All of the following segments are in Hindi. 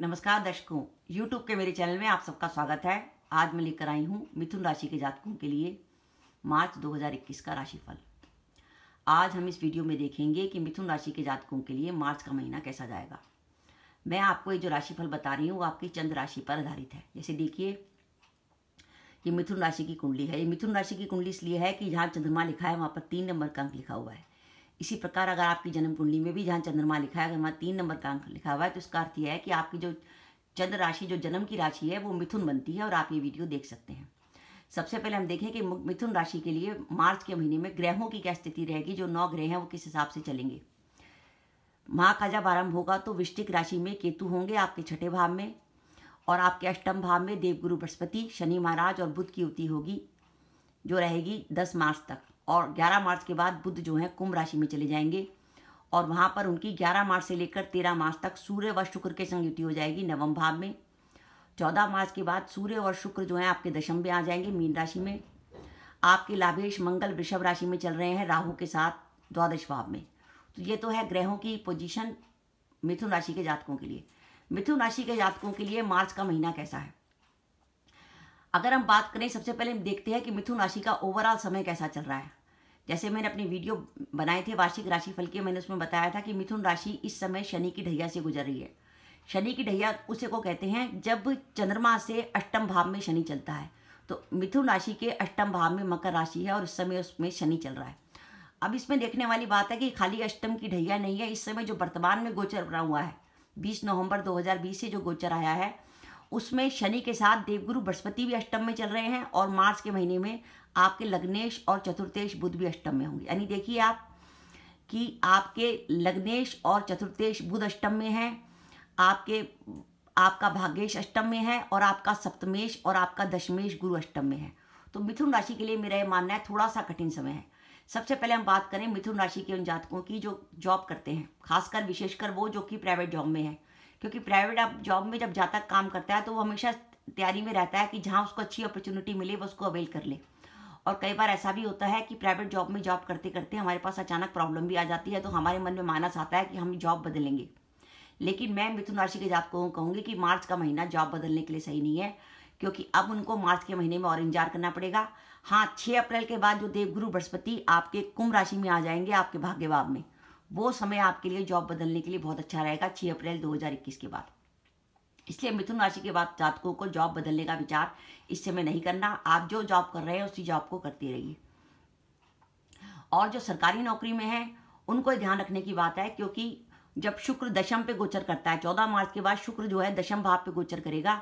नमस्कार दर्शकों यूट्यूब के मेरे चैनल में आप सबका स्वागत है आज मैं लेकर आई हूँ मिथुन राशि के जातकों के लिए मार्च 2021 का राशिफल आज हम इस वीडियो में देखेंगे कि मिथुन राशि के जातकों के लिए मार्च का महीना कैसा जाएगा मैं आपको ये जो राशिफल बता रही हूँ वो आपकी चंद्र राशि पर आधारित है जैसे देखिए ये मिथुन राशि की कुंडली है ये मिथुन राशि की कुंडली इसलिए है कि जहाँ चंद्रमा लिखा है वहाँ पर तीन नंबर का अंक लिखा हुआ है इसी प्रकार अगर आपकी जन्म कुंडली में भी जहाँ चंद्रमा लिखा है अगर वहाँ तीन नंबर का अंक लिखा हुआ है तो उसका अर्थ यह है कि आपकी जो चंद्र राशि जो जन्म की राशि है वो मिथुन बनती है और आप ये वीडियो देख सकते हैं सबसे पहले हम देखें कि मिथुन राशि के लिए मार्च के महीने में ग्रहों की क्या स्थिति रहेगी जो नौ ग्रह हैं वो किस हिसाब से चलेंगे माह का जब आरंभ होगा तो वृश्चिक राशि में केतु होंगे आपके छठे भाव में और आपके अष्टम भाव में देवगुरु बृहस्पति शनि महाराज और बुद्ध की युति होगी जो रहेगी दस मार्च तक और 11 मार्च के बाद बुद्ध जो है कुंभ राशि में चले जाएंगे और वहाँ पर उनकी 11 मार्च से लेकर 13 मार्च तक सूर्य व शुक्र के संग युति हो जाएगी नवम भाव में 14 मार्च के बाद सूर्य और शुक्र जो है आपके दशम में आ जाएंगे मीन राशि में आपके लाभेश मंगल वृषभ राशि में चल रहे हैं राहु के साथ द्वादश भाव में तो ये तो है ग्रहों की पोजिशन मिथुन राशि के जातकों के लिए मिथुन राशि के जातकों के लिए मार्च का महीना कैसा है अगर हम बात करें सबसे पहले हम देखते हैं कि मिथुन राशि का ओवरऑल समय कैसा चल रहा है जैसे मैंने अपनी वीडियो बनाए थे वार्षिक राशि फल के मैंने उसमें बताया था कि मिथुन राशि इस समय शनि की ढैया से गुजर रही है शनि की ढैया उसे को कहते हैं जब चंद्रमा से अष्टम भाव में शनि चलता है तो मिथुन राशि के अष्टम भाव में मकर राशि है और उस समय उसमें शनि चल रहा है अब इसमें देखने वाली बात है कि खाली अष्टम की ढैया नहीं है इस समय जो वर्तमान में गोचर बना हुआ है बीस नवंबर दो से जो गोचर आया है उसमें शनि के साथ देवगुरु बृहस्पति भी अष्टम में चल रहे हैं और मार्च के महीने में आपके लग्नेश और चतुर्थेश बुध भी अष्टम में होंगे यानी देखिए आप कि आपके लग्नेश और चतुर्थेश बुध अष्टम में हैं आपके आपका भाग्येश अष्टम में है और आपका सप्तमेश और आपका दशमेश गुरु अष्टम में है तो मिथुन राशि के लिए मेरा ये मानना है थोड़ा सा कठिन समय है सबसे पहले हम बात करें मिथुन राशि के उन जातकों की जो जॉब करते हैं खासकर विशेषकर वो जो कि प्राइवेट जॉब में है क्योंकि प्राइवेट आप जॉब में जब जाता काम करता है तो वो हमेशा तैयारी में रहता है कि जहाँ उसको अच्छी अपॉर्चुनिटी मिले वो उसको अवेल कर ले और कई बार ऐसा भी होता है कि प्राइवेट जॉब में जॉब करते करते हमारे पास अचानक प्रॉब्लम भी आ जाती है तो हमारे मन में मानस आता है कि हम जॉब बदलेंगे लेकिन मैं मिथुन राशि के जातकों को कहूँगी कि मार्च का महीना जॉब बदलने के लिए सही नहीं है क्योंकि अब उनको मार्च के महीने में और इंतजार करना पड़ेगा हाँ छः अप्रैल के बाद जो देवगुरु बृहस्पति आपके कुंभ राशि में आ जाएंगे आपके भाग्यभाव में वो समय आपके लिए जॉब बदलने के लिए बहुत अच्छा रहेगा छह अप्रैल दो के बाद इसलिए मिथुन राशि के बाद जातकों को जॉब बदलने का विचार इस समय नहीं करना आप जो जॉब कर रहे हैं उसी जॉब को करती रहिए और जो सरकारी नौकरी में है उनको ध्यान रखने की बात है क्योंकि जब शुक्र दशम पे गोचर करता है चौदह मार्च के बाद शुक्र जो है दशम भाव पे गोचर करेगा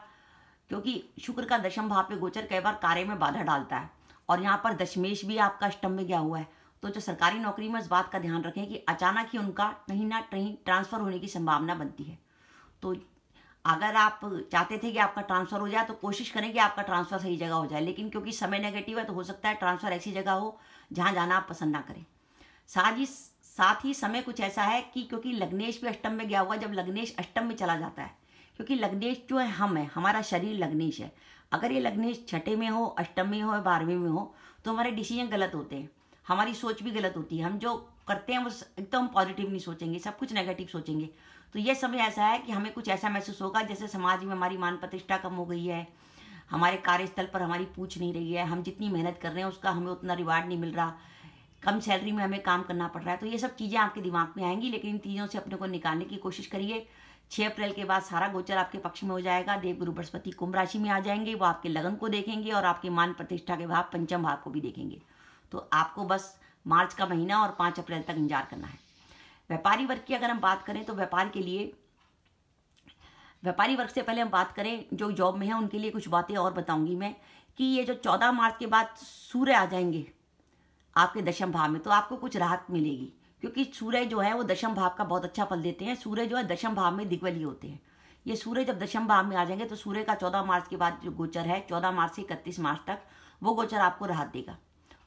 क्योंकि शुक्र का दशम भाव पे गोचर कई बार कार्य में बाधा डालता है और यहाँ पर दशमेश भी आपका अष्टम में गया हुआ है तो जो सरकारी नौकरी में इस बात का ध्यान रखें कि अचानक ही उनका कहीं ना कहीं ट्रांसफ़र होने की संभावना बनती है तो अगर आप चाहते थे कि आपका ट्रांसफ़र हो जाए तो कोशिश करें कि आपका ट्रांसफ़र सही जगह हो जाए लेकिन क्योंकि समय नेगेटिव है तो हो सकता है ट्रांसफ़र ऐसी जगह हो जहाँ जाना आप पसंद ना करें साथ ही साथ ही समय कुछ ऐसा है कि क्योंकि लग्नेश भी अष्टम में गया हुआ जब लग्नेश अष्टम में चला जाता है क्योंकि लग्नेश जो है हम है हमारा शरीर लग्नेश है अगर ये लग्नेश छठे में हो अष्टम में हो या बारहवें में हो तो हमारे डिसीजन गलत होते हैं हमारी सोच भी गलत होती है हम जो करते हैं वो एकदम पॉजिटिव नहीं सोचेंगे सब कुछ नेगेटिव सोचेंगे तो ये समय ऐसा है कि हमें कुछ ऐसा महसूस होगा जैसे समाज में हमारी मान प्रतिष्ठा कम हो गई है हमारे कार्यस्थल पर हमारी पूछ नहीं रही है हम जितनी मेहनत कर रहे हैं उसका हमें उतना रिवार्ड नहीं मिल रहा कम सैलरी में हमें काम करना पड़ रहा है तो ये सब चीज़ें आपके दिमाग में आएंगी लेकिन इन चीज़ों से अपने को निकालने की कोशिश करिए छः अप्रैल के बाद सारा गोचर आपके पक्ष में हो जाएगा देव गुरु बृहस्पति कुंभ राशि में आ जाएंगे वो आपके लगन को देखेंगे और आपके मान प्रतिष्ठा के भाव पंचम भाव को भी देखेंगे तो आपको बस मार्च का महीना और पाँच अप्रैल तक इंतजार करना है व्यापारी वर्ग की अगर हम बात करें तो व्यापार के लिए व्यापारी वर्ग से पहले हम बात करें जो जॉब में है उनके लिए कुछ बातें और बताऊंगी मैं कि ये जो चौदह मार्च के बाद सूर्य आ जाएंगे आपके दशम भाव में तो आपको कुछ राहत मिलेगी क्योंकि सूर्य जो है वो दशम भाव का बहुत अच्छा फल देते हैं सूर्य जो है दशम भाव में दिग्वली होते हैं ये सूर्य जब दशम भाव में आ जाएंगे तो सूर्य का चौदह मार्च के बाद जो गोचर है चौदह मार्च से इकतीस मार्च तक वो गोचर आपको राहत देगा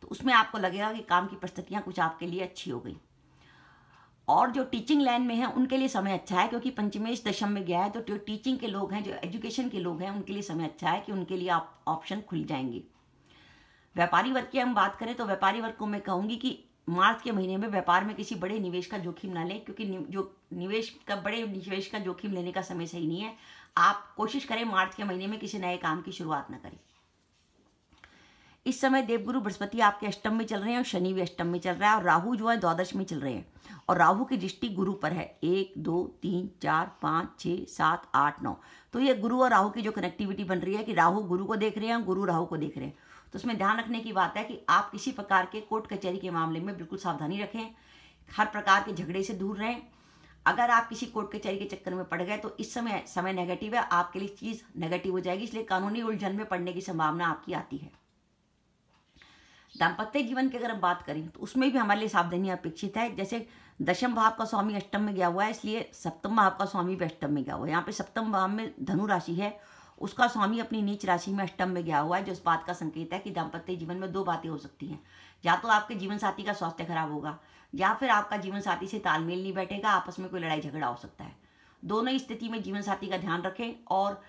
तो उसमें आपको लगेगा कि काम की परिस्थितियाँ कुछ आपके लिए अच्छी हो गई और जो टीचिंग लाइन में है उनके लिए समय अच्छा है क्योंकि पंचमेश दशम में गया है तो जो टीचिंग के लोग हैं जो एजुकेशन के लोग हैं उनके लिए समय अच्छा है कि उनके लिए आप ऑप्शन खुल जाएंगे व्यापारी वर्ग की हम बात करें तो व्यापारी वर्ग को मैं कहूँगी कि मार्च के महीने में व्यापार में किसी बड़े निवेश का जोखिम ना लें क्योंकि जो निवेश का बड़े निवेश का जोखिम लेने का समय सही नहीं है आप कोशिश करें मार्च के महीने में किसी नए काम की शुरुआत ना करें इस समय देवगुरु बृहस्पति आपके अष्टम में चल रहे हैं और शनि भी अष्टम में चल रहा है और राहु जो है द्वादश में चल रहे हैं और राहु की दृष्टि गुरु पर है एक दो तीन चार पाँच छः सात आठ नौ तो ये गुरु और राहु की जो कनेक्टिविटी बन रही है कि राहु गुरु को देख रहे हैं और गुरु राहु को देख रहे हैं तो उसमें ध्यान रखने की बात है कि आप किसी प्रकार के कोर्ट कचहरी के मामले में बिल्कुल सावधानी रखें हर प्रकार के झगड़े से दूर रहें अगर आप किसी कोर्ट कचहरी के चक्कर में पड़ गए तो इस समय समय नेगेटिव है आपके लिए चीज़ नेगेटिव हो जाएगी इसलिए कानूनी उलझन में पड़ने की संभावना आपकी आती है दाम्पत्य जीवन की अगर हम बात करें तो उसमें भी हमारे लिए सावधानी अपेक्षित है जैसे दशम भाव का स्वामी अष्टम में गया हुआ है इसलिए सप्तम भाव का स्वामी भी अष्टम में गया हुआ है यहाँ पे सप्तम भाव में धनु राशि है उसका स्वामी अपनी नीच राशि में अष्टम में गया हुआ है जो इस बात का संकेत है कि दाम्पत्य जीवन में दो बातें हो सकती हैं या तो आपके जीवन साथी का स्वास्थ्य खराब होगा या फिर आपका जीवन साथी से तालमेल नहीं बैठेगा आपस में कोई लड़ाई झगड़ा हो सकता है दोनों ही स्थिति में जीवन साथी का ध्यान रखें और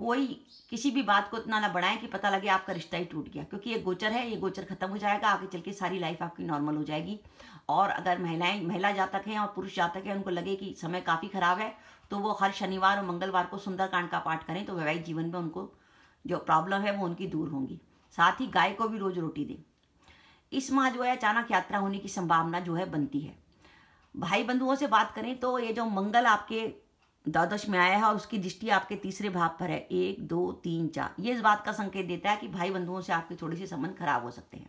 कोई किसी भी बात को इतना ना बढ़ाएं कि पता लगे आपका रिश्ता ही टूट गया क्योंकि ये गोचर है ये गोचर खत्म हो जाएगा आगे चल के सारी लाइफ आपकी नॉर्मल हो जाएगी और अगर महिलाएं महिला जातक हैं और पुरुष जातक हैं उनको लगे कि समय काफ़ी ख़राब है तो वो हर शनिवार और मंगलवार को सुंदरकांड का पाठ करें तो वैवाहिक जीवन में उनको जो प्रॉब्लम है वो उनकी दूर होंगी साथ ही गाय को भी रोज़ रोटी दें इस माह जो है अचानक यात्रा होने की संभावना जो है बनती है भाई बंधुओं से बात करें तो ये जो मंगल आपके द्वादश में आया है और उसकी दृष्टि आपके तीसरे भाव पर है एक दो तीन चार ये इस बात का संकेत देता है कि भाई बंधुओं से आपके थोड़े से संबंध खराब हो सकते हैं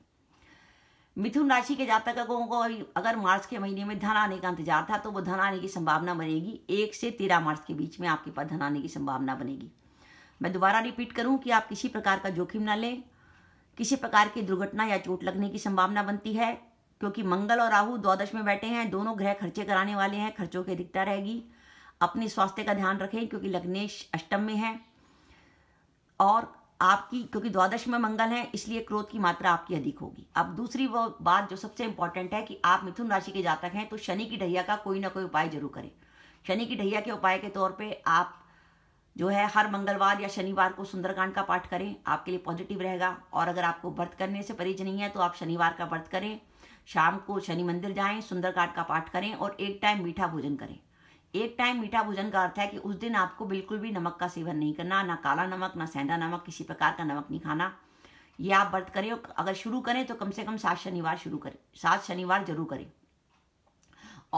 मिथुन राशि के जातकों को अगर मार्च के महीने में धन आने का इंतजार था तो वो धन आने की संभावना बनेगी एक से तेरह मार्च के बीच में आपके पास धन आने की संभावना बनेगी मैं दोबारा रिपीट करूं कि आप किसी प्रकार का जोखिम ना लें किसी प्रकार की दुर्घटना या चोट लगने की संभावना बनती है क्योंकि मंगल और राहु द्वादश में बैठे हैं दोनों ग्रह खर्चे कराने वाले हैं खर्चों की अधिकता रहेगी अपने स्वास्थ्य का ध्यान रखें क्योंकि लग्नेश अष्टम में है और आपकी क्योंकि द्वादश में मंगल है इसलिए क्रोध की मात्रा आपकी अधिक होगी अब दूसरी वो बात जो सबसे इंपॉर्टेंट है कि आप मिथुन राशि के जातक हैं तो शनि की ढैया का कोई ना कोई उपाय जरूर करें शनि की ढैया के उपाय के तौर पे आप जो है हर मंगलवार या शनिवार को सुंदरकांड का पाठ करें आपके लिए पॉजिटिव रहेगा और अगर आपको व्रत करने से परहेज नहीं है तो आप शनिवार का व्रत करें शाम को शनि मंदिर जाएं सुंदरकांड का पाठ करें और एक टाइम मीठा भोजन करें एक टाइम मीठा भोजन का अर्थ है कि उस दिन आपको बिल्कुल भी नमक का सेवन नहीं करना ना काला नमक ना सेंधा नमक किसी प्रकार का नमक नहीं खाना ये आप व्रत करें अगर शुरू करें तो कम से कम सात शनिवार शुरू करें सात शनिवार जरूर करें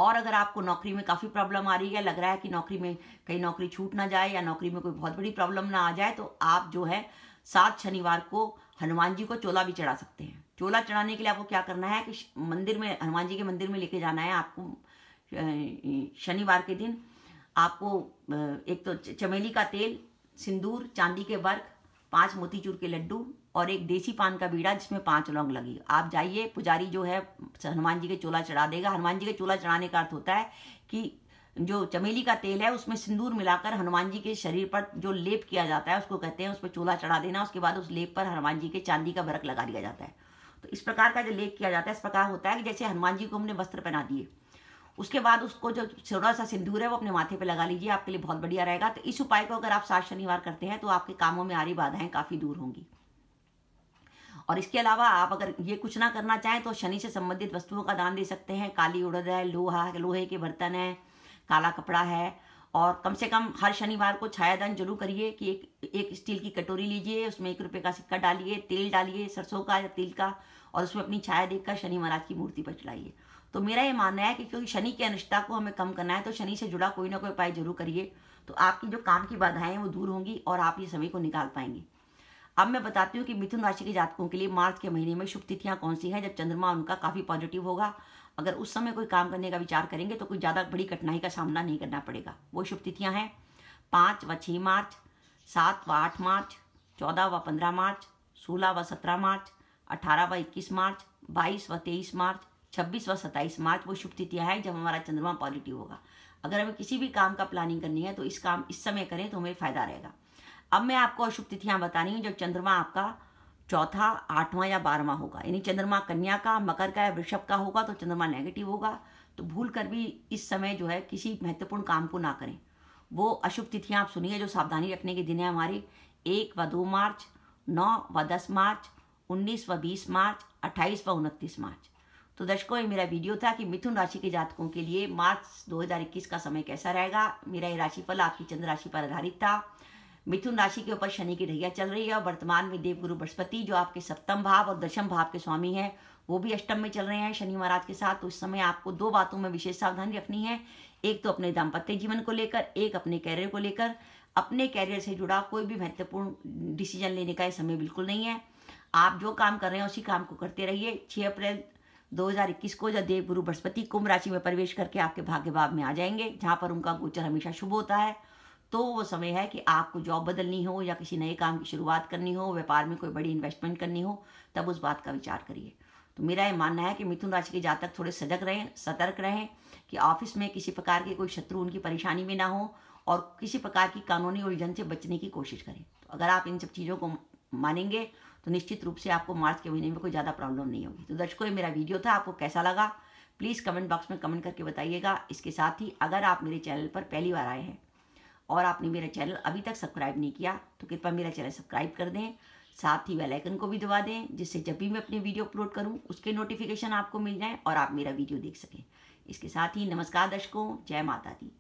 और अगर आपको नौकरी में काफ़ी प्रॉब्लम आ रही है लग रहा है कि नौकरी में कहीं नौकरी छूट ना जाए या नौकरी में कोई बहुत बड़ी प्रॉब्लम ना आ जाए तो आप जो है सात शनिवार को हनुमान जी को चोला भी चढ़ा सकते हैं चोला चढ़ाने के लिए आपको क्या करना है कि मंदिर में हनुमान जी के मंदिर में लेके जाना है आपको शनिवार के दिन आपको एक तो चमेली का तेल सिंदूर चांदी के वर्क पांच मोतीचूर के लड्डू और एक देसी पान का बीड़ा जिसमें पांच लौंग लगी आप जाइए पुजारी जो है हनुमान जी के चोला चढ़ा देगा हनुमान जी के चोला चढ़ाने का अर्थ होता है कि जो चमेली का तेल है उसमें सिंदूर मिलाकर हनुमान जी के शरीर पर जो लेप किया जाता है उसको कहते हैं उस पर चोला चढ़ा देना उसके बाद उस लेप पर हनुमान जी के चांदी का वर्क लगा दिया जाता है तो इस प्रकार का जो लेप किया जाता है इस प्रकार होता है कि जैसे हनुमान जी को हमने वस्त्र पहना दिए उसके बाद उसको जो छोटा सा सिंदूर है वो अपने माथे पे लगा लीजिए आपके लिए बहुत बढ़िया रहेगा तो इस उपाय को अगर आप सात शनिवार करते हैं तो आपके कामों में आ रही बाधाएं काफ़ी दूर होंगी और इसके अलावा आप अगर ये कुछ ना करना चाहें तो शनि से संबंधित वस्तुओं का दान दे सकते हैं काली उड़द है लोहा लोहे के बर्तन है काला कपड़ा है और कम से कम हर शनिवार को छायादान जरूर करिए कि एक एक स्टील की कटोरी लीजिए उसमें एक रुपये का सिक्का डालिए तेल डालिए सरसों का या तिल का और उसमें अपनी छाया देखकर शनि महाराज की मूर्ति पर चढ़ाइए तो मेरा ये मानना है कि क्योंकि शनि की अनिष्ठता को हमें कम करना है तो शनि से जुड़ा कोई ना कोई उपाय जरूर करिए तो आपकी जो काम की बाधाएं हैं वो दूर होंगी और आप ये समय को निकाल पाएंगे अब मैं बताती हूँ कि मिथुन राशि के जातकों के लिए मार्च के महीने में शुभ तिथियाँ कौन सी हैं जब चंद्रमा उनका काफ़ी पॉजिटिव होगा अगर उस समय कोई काम करने का विचार करेंगे तो कोई ज़्यादा बड़ी कठिनाई का सामना नहीं करना पड़ेगा वो शुभ तिथियाँ हैं पाँच व छः मार्च सात व आठ मार्च चौदह व पंद्रह मार्च सोलह व सत्रह मार्च अठारह व इक्कीस मार्च बाईस व तेईस मार्च छब्बीस व सत्ताईस मार्च वो शुभ तिथियाँ है जब हमारा चंद्रमा पॉजिटिव होगा अगर हमें किसी भी काम का प्लानिंग करनी है तो इस काम इस समय करें तो हमें फ़ायदा रहेगा अब मैं आपको अशुभ तिथियाँ बतानी हूँ जो चंद्रमा आपका चौथा आठवां या बारहवां होगा यानी चंद्रमा कन्या का मकर का या वृषभ का होगा तो चंद्रमा नेगेटिव होगा तो भूल कर भी इस समय जो है किसी महत्वपूर्ण काम को ना करें वो अशुभ तिथियाँ आप सुनिए जो सावधानी रखने के दिन है हमारे एक व दो मार्च नौ व दस मार्च उन्नीस व बीस मार्च अट्ठाईस व उनतीस मार्च तो दर्शकों ये मेरा वीडियो था कि मिथुन राशि के जातकों के लिए मार्च 2021 का समय कैसा रहेगा मेरा ये राशिफल आपकी चंद्र राशि पर आधारित था मिथुन राशि के ऊपर शनि की ढैया चल रही है और वर्तमान में देवगुरु बृहस्पति जो आपके सप्तम भाव और दशम भाव के स्वामी हैं वो भी अष्टम में चल रहे हैं शनि महाराज के साथ उस तो समय आपको दो बातों में विशेष सावधानी रखनी है एक तो अपने दाम्पत्य जीवन को लेकर एक अपने कैरियर को लेकर अपने कैरियर से जुड़ा कोई भी महत्वपूर्ण डिसीजन लेने का ये समय बिल्कुल नहीं है आप जो काम कर रहे हैं उसी काम को करते रहिए छः अप्रैल 2021 को जब देव गुरु बृहस्पति कुंभ राशि में प्रवेश करके आपके भाग्य भाव में आ जाएंगे जहाँ पर उनका गोचर हमेशा शुभ होता है तो वो समय है कि आपको जॉब बदलनी हो या किसी नए काम की शुरुआत करनी हो व्यापार में कोई बड़ी इन्वेस्टमेंट करनी हो तब उस बात का विचार करिए तो मेरा ये मानना है कि मिथुन राशि के जातक थोड़े सजग रहें सतर्क रहें कि ऑफिस में किसी प्रकार के कोई शत्रु उनकी परेशानी में ना हो और किसी प्रकार की कानूनी उलझन से बचने की कोशिश करें तो अगर आप इन सब चीज़ों को मानेंगे तो निश्चित रूप से आपको मार्च के महीने में कोई ज़्यादा प्रॉब्लम नहीं होगी तो दर्शकों ये मेरा वीडियो था आपको कैसा लगा प्लीज़ कमेंट बॉक्स में कमेंट करके बताइएगा इसके साथ ही अगर आप मेरे चैनल पर पहली बार आए हैं और आपने मेरा चैनल अभी तक सब्सक्राइब नहीं किया तो कृपया मेरा चैनल सब्सक्राइब कर दें साथ ही बेल आइकन को भी दबा दें जिससे जब भी मैं अपनी वीडियो अपलोड करूं उसके नोटिफिकेशन आपको मिल जाएँ और आप मेरा वीडियो देख सकें इसके साथ ही नमस्कार दर्शकों जय माता दी